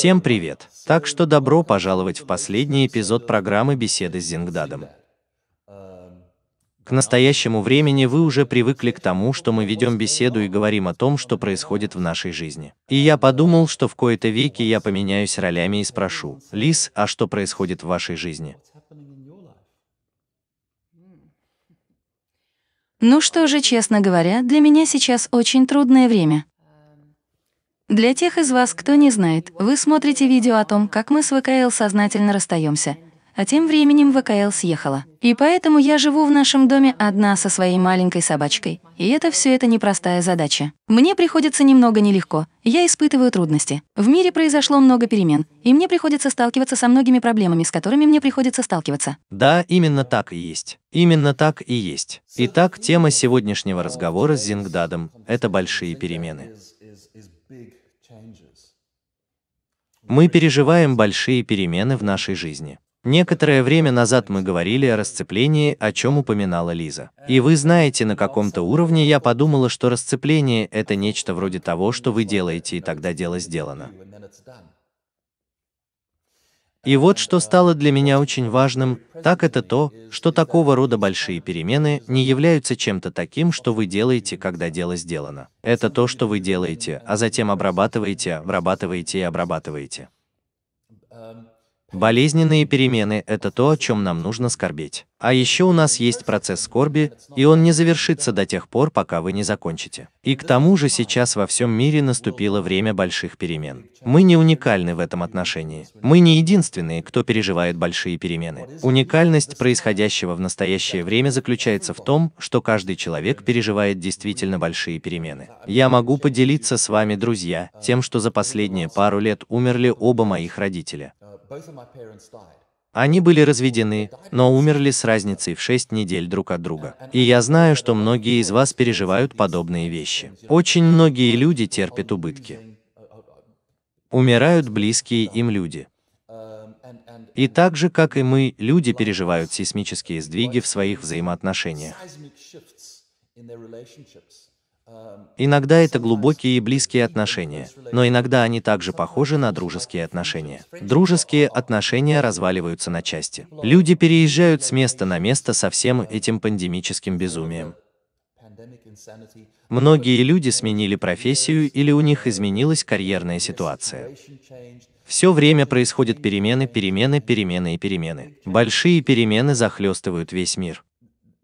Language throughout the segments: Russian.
Всем привет! Так что добро пожаловать в последний эпизод программы «Беседы с Зингдадом». К настоящему времени вы уже привыкли к тому, что мы ведем беседу и говорим о том, что происходит в нашей жизни. И я подумал, что в кои-то веки я поменяюсь ролями и спрошу, Лис, а что происходит в вашей жизни? Ну что же, честно говоря, для меня сейчас очень трудное время. Для тех из вас, кто не знает, вы смотрите видео о том, как мы с ВКЛ сознательно расстаемся. А тем временем ВКЛ съехала. И поэтому я живу в нашем доме одна со своей маленькой собачкой. И это все это непростая задача. Мне приходится немного нелегко. Я испытываю трудности. В мире произошло много перемен, и мне приходится сталкиваться со многими проблемами, с которыми мне приходится сталкиваться. Да, именно так и есть. Именно так и есть. Итак, тема сегодняшнего разговора с Зингдадом – это большие перемены. Мы переживаем большие перемены в нашей жизни. Некоторое время назад мы говорили о расцеплении, о чем упоминала Лиза. И вы знаете, на каком-то уровне я подумала, что расцепление – это нечто вроде того, что вы делаете, и тогда дело сделано. И вот что стало для меня очень важным, так это то, что такого рода большие перемены не являются чем-то таким, что вы делаете, когда дело сделано. Это то, что вы делаете, а затем обрабатываете, обрабатываете и обрабатываете. Болезненные перемены – это то, о чем нам нужно скорбеть. А еще у нас есть процесс скорби, и он не завершится до тех пор, пока вы не закончите. И к тому же сейчас во всем мире наступило время больших перемен. Мы не уникальны в этом отношении. Мы не единственные, кто переживает большие перемены. Уникальность происходящего в настоящее время заключается в том, что каждый человек переживает действительно большие перемены. Я могу поделиться с вами, друзья, тем, что за последние пару лет умерли оба моих родителя. Они были разведены, но умерли с разницей в 6 недель друг от друга. И я знаю, что многие из вас переживают подобные вещи. Очень многие люди терпят убытки. Умирают близкие им люди. И так же, как и мы, люди переживают сейсмические сдвиги в своих взаимоотношениях. Иногда это глубокие и близкие отношения, но иногда они также похожи на дружеские отношения. Дружеские отношения разваливаются на части. Люди переезжают с места на место со всем этим пандемическим безумием. Многие люди сменили профессию или у них изменилась карьерная ситуация. Все время происходят перемены, перемены, перемены и перемены. Большие перемены захлестывают весь мир.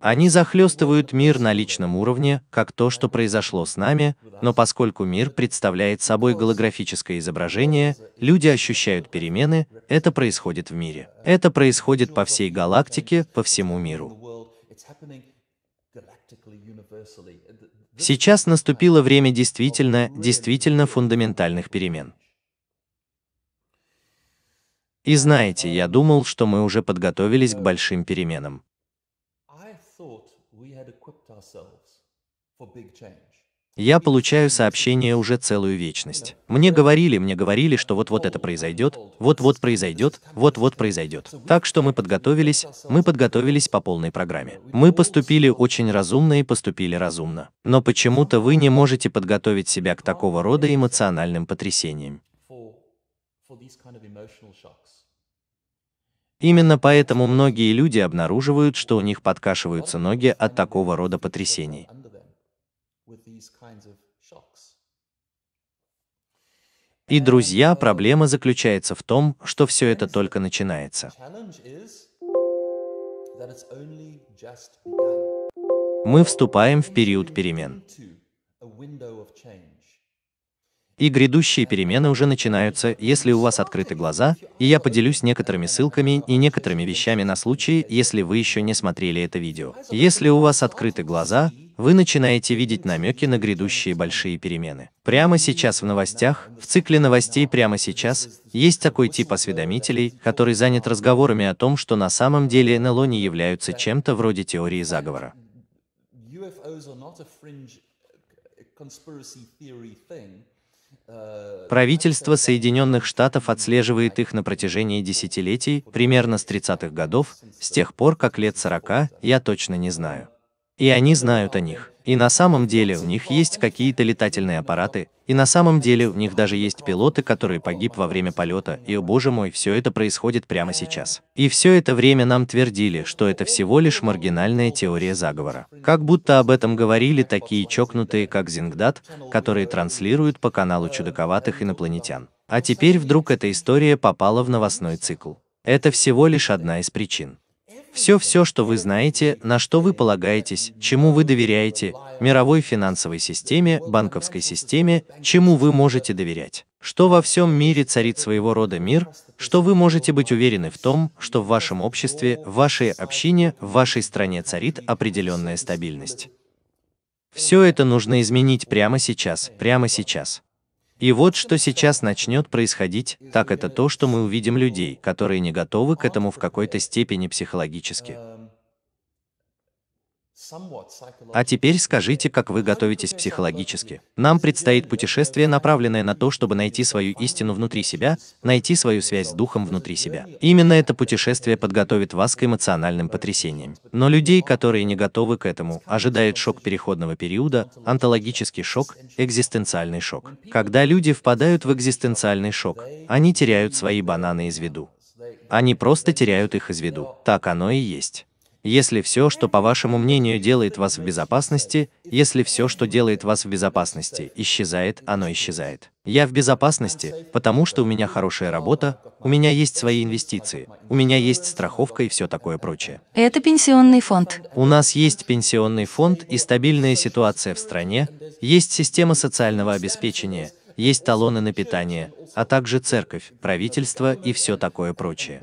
Они захлестывают мир на личном уровне, как то, что произошло с нами, но поскольку мир представляет собой голографическое изображение, люди ощущают перемены, это происходит в мире. Это происходит по всей галактике, по всему миру. Сейчас наступило время действительно, действительно фундаментальных перемен. И знаете, я думал, что мы уже подготовились к большим переменам. Я получаю сообщение уже целую вечность. Мне говорили, мне говорили, что вот-вот это произойдет, вот-вот произойдет, вот-вот произойдет. Так что мы подготовились, мы подготовились по полной программе. Мы поступили очень разумно и поступили разумно. Но почему-то вы не можете подготовить себя к такого рода эмоциональным потрясениям. Именно поэтому многие люди обнаруживают, что у них подкашиваются ноги от такого рода потрясений. И, друзья, проблема заключается в том, что все это только начинается. Мы вступаем в период перемен. И грядущие перемены уже начинаются, если у вас открыты глаза, и я поделюсь некоторыми ссылками и некоторыми вещами на случай, если вы еще не смотрели это видео. Если у вас открыты глаза, вы начинаете видеть намеки на грядущие большие перемены. Прямо сейчас в новостях, в цикле новостей прямо сейчас, есть такой тип осведомителей, который занят разговорами о том, что на самом деле НЛО не являются чем-то вроде теории заговора. Правительство Соединенных Штатов отслеживает их на протяжении десятилетий, примерно с 30-х годов, с тех пор, как лет 40, я точно не знаю. И они знают о них. И на самом деле у них есть какие-то летательные аппараты, и на самом деле у них даже есть пилоты, которые погиб во время полета, и, о боже мой, все это происходит прямо сейчас. И все это время нам твердили, что это всего лишь маргинальная теория заговора. Как будто об этом говорили такие чокнутые, как Зингдат, которые транслируют по каналу чудаковатых инопланетян. А теперь вдруг эта история попала в новостной цикл. Это всего лишь одна из причин. Все-все, что вы знаете, на что вы полагаетесь, чему вы доверяете, мировой финансовой системе, банковской системе, чему вы можете доверять. Что во всем мире царит своего рода мир, что вы можете быть уверены в том, что в вашем обществе, в вашей общине, в вашей стране царит определенная стабильность. Все это нужно изменить прямо сейчас, прямо сейчас. И вот что сейчас начнет происходить, так это то, что мы увидим людей, которые не готовы к этому в какой-то степени психологически. А теперь скажите, как вы готовитесь психологически. Нам предстоит путешествие, направленное на то, чтобы найти свою истину внутри себя, найти свою связь с духом внутри себя. Именно это путешествие подготовит вас к эмоциональным потрясениям. Но людей, которые не готовы к этому, ожидает шок переходного периода, онтологический шок, экзистенциальный шок. Когда люди впадают в экзистенциальный шок, они теряют свои бананы из виду. Они просто теряют их из виду. Так оно и есть если все, что по вашему мнению делает вас в безопасности, если все, что делает вас в безопасности, исчезает, оно исчезает. Я в безопасности, потому что у меня хорошая работа, у меня есть свои инвестиции, у меня есть страховка и все такое прочее. Это пенсионный фонд. У нас есть пенсионный фонд и стабильная ситуация в стране, есть система социального обеспечения, есть талоны на питание, а также церковь, правительство и все такое прочее.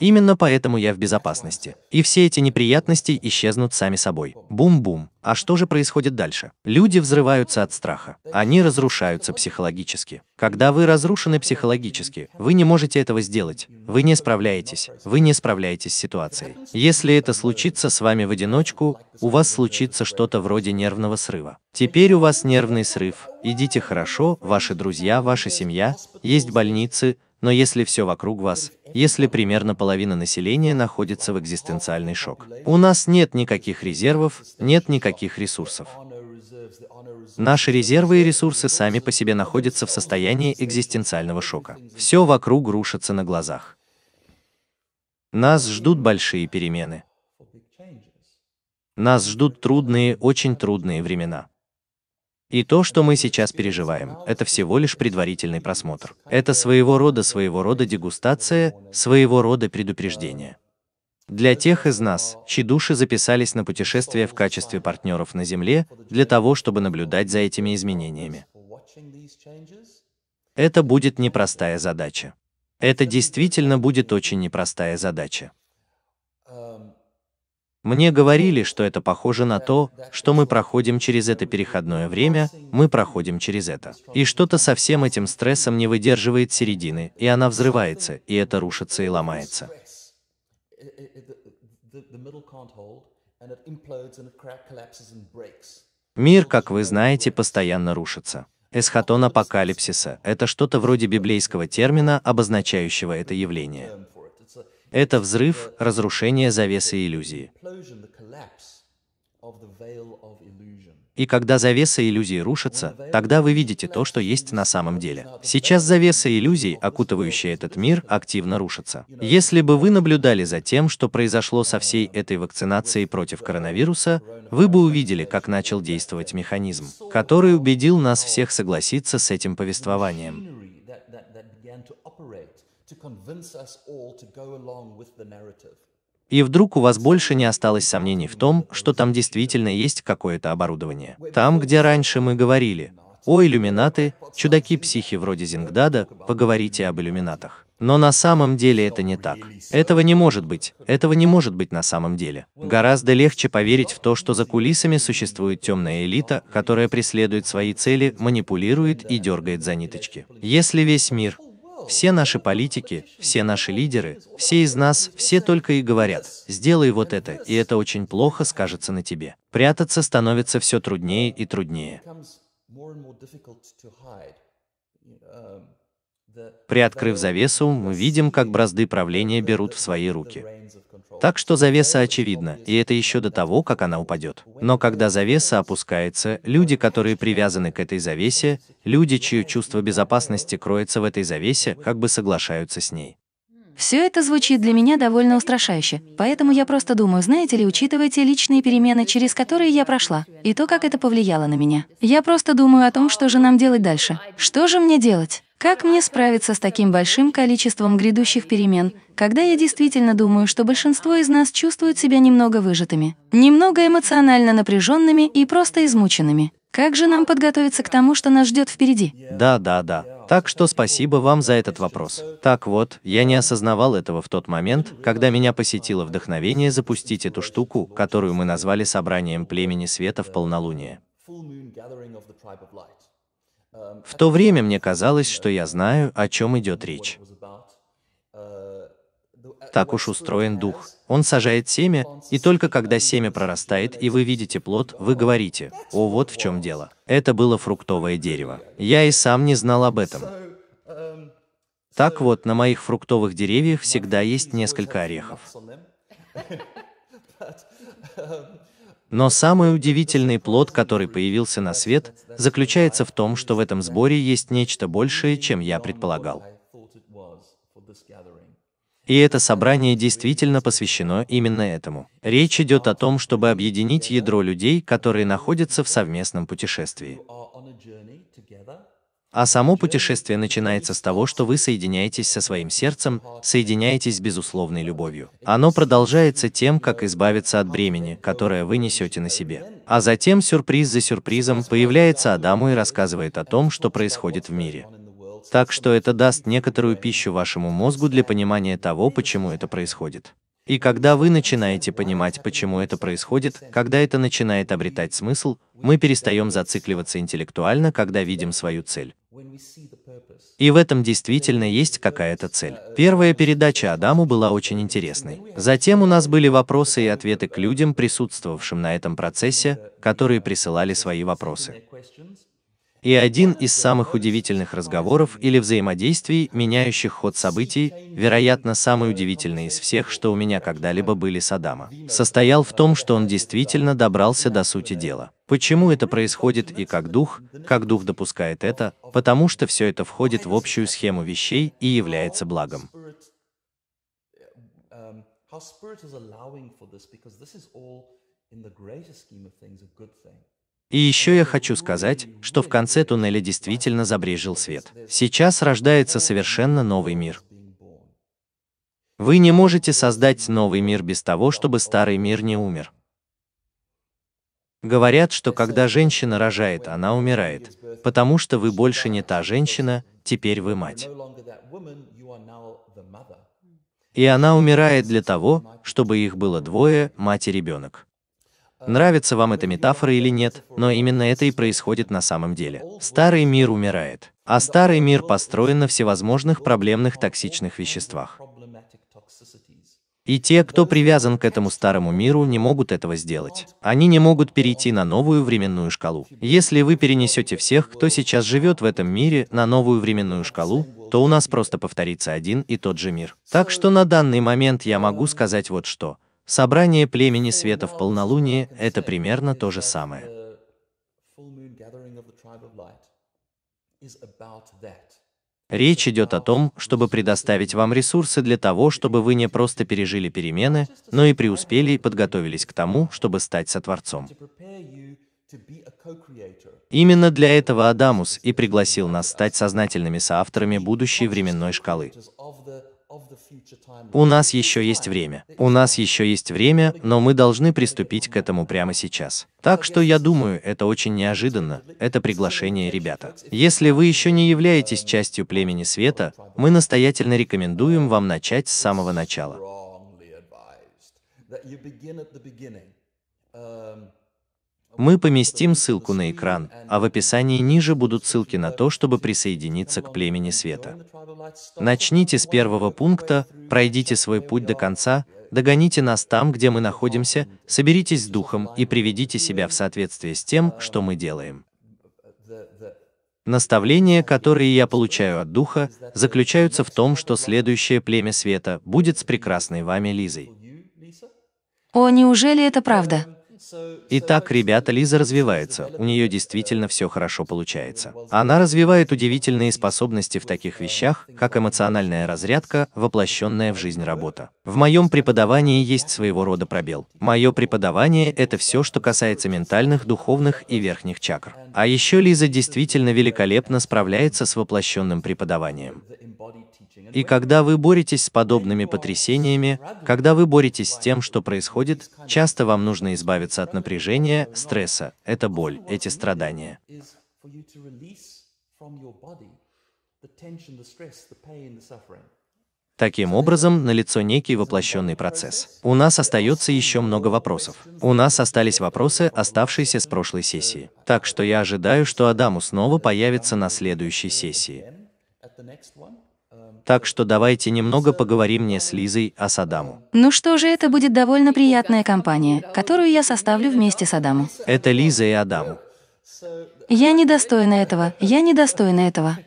Именно поэтому я в безопасности. И все эти неприятности исчезнут сами собой. Бум-бум. А что же происходит дальше? Люди взрываются от страха. Они разрушаются психологически. Когда вы разрушены психологически, вы не можете этого сделать. Вы не справляетесь. Вы не справляетесь с ситуацией. Если это случится с вами в одиночку, у вас случится что-то вроде нервного срыва. Теперь у вас нервный срыв. Идите хорошо, ваши друзья, ваша семья, есть больницы, но если все вокруг вас, если примерно половина населения находится в экзистенциальный шок. У нас нет никаких резервов, нет никаких ресурсов. Наши резервы и ресурсы сами по себе находятся в состоянии экзистенциального шока. Все вокруг рушится на глазах. Нас ждут большие перемены. Нас ждут трудные, очень трудные времена. И то, что мы сейчас переживаем, это всего лишь предварительный просмотр. Это своего рода своего рода дегустация, своего рода предупреждение. Для тех из нас, чьи души записались на путешествие в качестве партнеров на Земле, для того, чтобы наблюдать за этими изменениями. Это будет непростая задача. Это действительно будет очень непростая задача. Мне говорили, что это похоже на то, что мы проходим через это переходное время, мы проходим через это. И что-то со всем этим стрессом не выдерживает середины, и она взрывается, и это рушится и ломается. Мир, как вы знаете, постоянно рушится. Эсхатон апокалипсиса – это что-то вроде библейского термина, обозначающего это явление. Это взрыв, разрушение завесы иллюзии. И когда завеса иллюзии рушится, тогда вы видите то, что есть на самом деле. Сейчас завеса иллюзий, окутывающая этот мир, активно рушится. Если бы вы наблюдали за тем, что произошло со всей этой вакцинацией против коронавируса, вы бы увидели, как начал действовать механизм, который убедил нас всех согласиться с этим повествованием. И вдруг у вас больше не осталось сомнений в том, что там действительно есть какое-то оборудование. Там, где раньше мы говорили, о иллюминаты, чудаки-психи вроде Зингдада, поговорите об иллюминатах. Но на самом деле это не так. Этого не может быть. Этого не может быть на самом деле. Гораздо легче поверить в то, что за кулисами существует темная элита, которая преследует свои цели, манипулирует и дергает за ниточки. Если весь мир, все наши политики, все наши лидеры, все из нас, все только и говорят, сделай вот это, и это очень плохо скажется на тебе. Прятаться становится все труднее и труднее. Приоткрыв завесу, мы видим, как бразды правления берут в свои руки. Так что завеса очевидна, и это еще до того, как она упадет. Но когда завеса опускается, люди, которые привязаны к этой завесе, люди, чье чувство безопасности кроется в этой завесе, как бы соглашаются с ней. Все это звучит для меня довольно устрашающе, поэтому я просто думаю, знаете ли, учитывая те личные перемены, через которые я прошла, и то, как это повлияло на меня. Я просто думаю о том, что же нам делать дальше. Что же мне делать? Как мне справиться с таким большим количеством грядущих перемен, когда я действительно думаю, что большинство из нас чувствуют себя немного выжатыми, немного эмоционально напряженными и просто измученными? Как же нам подготовиться к тому, что нас ждет впереди? Да, да, да. Так что спасибо вам за этот вопрос. Так вот, я не осознавал этого в тот момент, когда меня посетило вдохновение запустить эту штуку, которую мы назвали собранием племени света в полнолуние. В то время мне казалось, что я знаю, о чем идет речь. Так уж устроен дух. Он сажает семя, и только когда семя прорастает и вы видите плод, вы говорите, «О, вот в чем дело». Это было фруктовое дерево. Я и сам не знал об этом. Так вот, на моих фруктовых деревьях всегда есть несколько орехов. Но самый удивительный плод, который появился на свет, заключается в том, что в этом сборе есть нечто большее, чем я предполагал. И это собрание действительно посвящено именно этому. Речь идет о том, чтобы объединить ядро людей, которые находятся в совместном путешествии. А само путешествие начинается с того, что вы соединяетесь со своим сердцем, соединяетесь с безусловной любовью. Оно продолжается тем, как избавиться от бремени, которое вы несете на себе. А затем сюрприз за сюрпризом появляется Адаму и рассказывает о том, что происходит в мире. Так что это даст некоторую пищу вашему мозгу для понимания того, почему это происходит. И когда вы начинаете понимать, почему это происходит, когда это начинает обретать смысл, мы перестаем зацикливаться интеллектуально, когда видим свою цель. И в этом действительно есть какая-то цель. Первая передача Адаму была очень интересной. Затем у нас были вопросы и ответы к людям, присутствовавшим на этом процессе, которые присылали свои вопросы и один из самых удивительных разговоров или взаимодействий, меняющих ход событий, вероятно, самый удивительный из всех, что у меня когда-либо были с Адама, состоял в том, что он действительно добрался до сути дела. Почему это происходит и как дух, как дух допускает это, потому что все это входит в общую схему вещей и является благом. in the greater scheme of things a good thing. И еще я хочу сказать, что в конце туннеля действительно забрежил свет. Сейчас рождается совершенно новый мир. Вы не можете создать новый мир без того, чтобы старый мир не умер. Говорят, что когда женщина рожает, она умирает, потому что вы больше не та женщина, теперь вы мать. И она умирает для того, чтобы их было двое, мать и ребенок. Нравится вам эта метафора или нет, но именно это и происходит на самом деле. Старый мир умирает, а старый мир построен на всевозможных проблемных токсичных веществах. И те, кто привязан к этому старому миру, не могут этого сделать. Они не могут перейти на новую временную шкалу. Если вы перенесете всех, кто сейчас живет в этом мире, на новую временную шкалу, то у нас просто повторится один и тот же мир. Так что на данный момент я могу сказать вот что. Собрание племени света в полнолуние – это примерно то же самое. Речь идет о том, чтобы предоставить вам ресурсы для того, чтобы вы не просто пережили перемены, но и преуспели и подготовились к тому, чтобы стать сотворцом. Именно для этого Адамус и пригласил нас стать сознательными соавторами будущей временной шкалы. У нас еще есть время. У нас еще есть время, но мы должны приступить к этому прямо сейчас. Так что я думаю, это очень неожиданно, это приглашение, ребята. Если вы еще не являетесь частью племени света, мы настоятельно рекомендуем вам начать с самого начала. Мы поместим ссылку на экран, а в описании ниже будут ссылки на то, чтобы присоединиться к племени света. Начните с первого пункта, пройдите свой путь до конца, догоните нас там, где мы находимся, соберитесь с духом и приведите себя в соответствие с тем, что мы делаем. Наставления, которые я получаю от Духа, заключаются в том, что следующее племя света будет с прекрасной вами Лизой. О, неужели это правда? Итак, ребята, Лиза развивается, у нее действительно все хорошо получается. Она развивает удивительные способности в таких вещах, как эмоциональная разрядка, воплощенная в жизнь работа. В моем преподавании есть своего рода пробел. Мое преподавание – это все, что касается ментальных, духовных и верхних чакр. А еще Лиза действительно великолепно справляется с воплощенным преподаванием. И когда вы боретесь с подобными потрясениями, когда вы боретесь с тем, что происходит, часто вам нужно избавиться от напряжения, стресса, это боль, эти страдания. Таким образом, налицо некий воплощенный процесс. У нас остается еще много вопросов. У нас остались вопросы, оставшиеся с прошлой сессии. Так что я ожидаю, что Адаму снова появится на следующей сессии. Так что давайте немного поговорим мне с Лизой о а Садаму. Ну что же, это будет довольно приятная компания, которую я составлю вместе с Адаму. Это Лиза и Адаму. Я недостойна этого, я недостойна этого.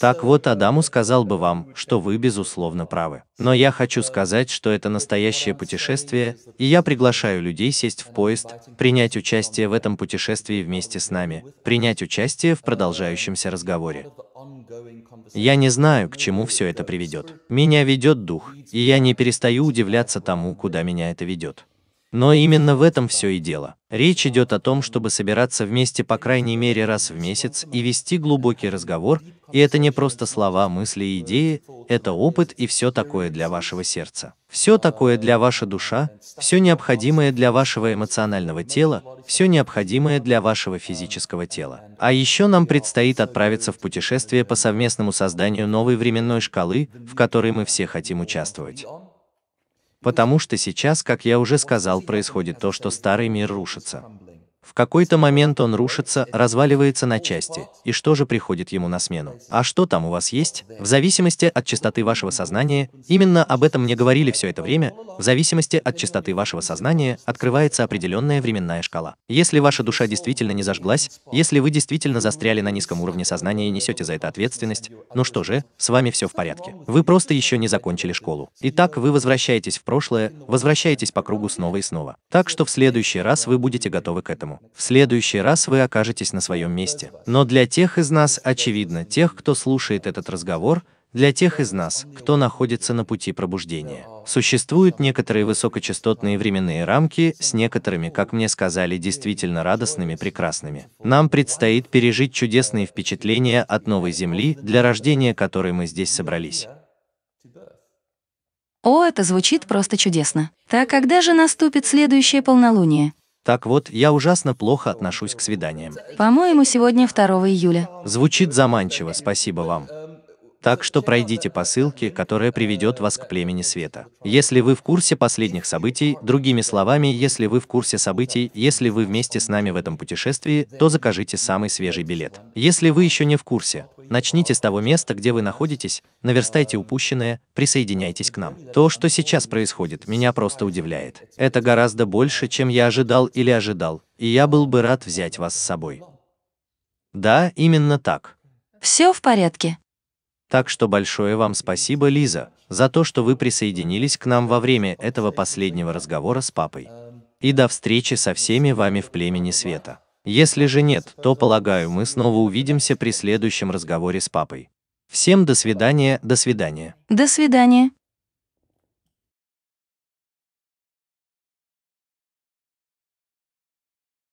Так вот, Адаму сказал бы вам, что вы безусловно правы. Но я хочу сказать, что это настоящее путешествие, и я приглашаю людей сесть в поезд, принять участие в этом путешествии вместе с нами, принять участие в продолжающемся разговоре. Я не знаю, к чему все это приведет. Меня ведет дух, и я не перестаю удивляться тому, куда меня это ведет. Но именно в этом все и дело. Речь идет о том, чтобы собираться вместе по крайней мере раз в месяц и вести глубокий разговор, и это не просто слова, мысли идеи, это опыт и все такое для вашего сердца. Все такое для вашей душа, все необходимое для вашего эмоционального тела, все необходимое для вашего физического тела. А еще нам предстоит отправиться в путешествие по совместному созданию новой временной шкалы, в которой мы все хотим участвовать. Потому что сейчас, как я уже сказал, происходит то, что старый мир рушится. В какой-то момент он рушится, разваливается на части, и что же приходит ему на смену? А что там у вас есть? В зависимости от частоты вашего сознания, именно об этом мне говорили все это время, в зависимости от частоты вашего сознания открывается определенная временная шкала. Если ваша душа действительно не зажглась, если вы действительно застряли на низком уровне сознания и несете за это ответственность, ну что же, с вами все в порядке. Вы просто еще не закончили школу. Итак, вы возвращаетесь в прошлое, возвращаетесь по кругу снова и снова. Так что в следующий раз вы будете готовы к этому. В следующий раз вы окажетесь на своем месте. Но для тех из нас, очевидно, тех, кто слушает этот разговор, для тех из нас, кто находится на пути пробуждения. Существуют некоторые высокочастотные временные рамки с некоторыми, как мне сказали, действительно радостными, прекрасными. Нам предстоит пережить чудесные впечатления от новой Земли, для рождения которой мы здесь собрались. О, это звучит просто чудесно. Так когда же наступит следующее полнолуние? Так вот, я ужасно плохо отношусь к свиданиям. По-моему, сегодня 2 июля. Звучит заманчиво, спасибо вам. Так что пройдите по ссылке, которая приведет вас к племени света. Если вы в курсе последних событий, другими словами, если вы в курсе событий, если вы вместе с нами в этом путешествии, то закажите самый свежий билет. Если вы еще не в курсе, Начните с того места, где вы находитесь, наверстайте упущенное, присоединяйтесь к нам. То, что сейчас происходит, меня просто удивляет. Это гораздо больше, чем я ожидал или ожидал, и я был бы рад взять вас с собой. Да, именно так. Все в порядке. Так что большое вам спасибо, Лиза, за то, что вы присоединились к нам во время этого последнего разговора с папой. И до встречи со всеми вами в племени света. Если же нет, то, полагаю, мы снова увидимся при следующем разговоре с папой. Всем до свидания, до свидания. До свидания.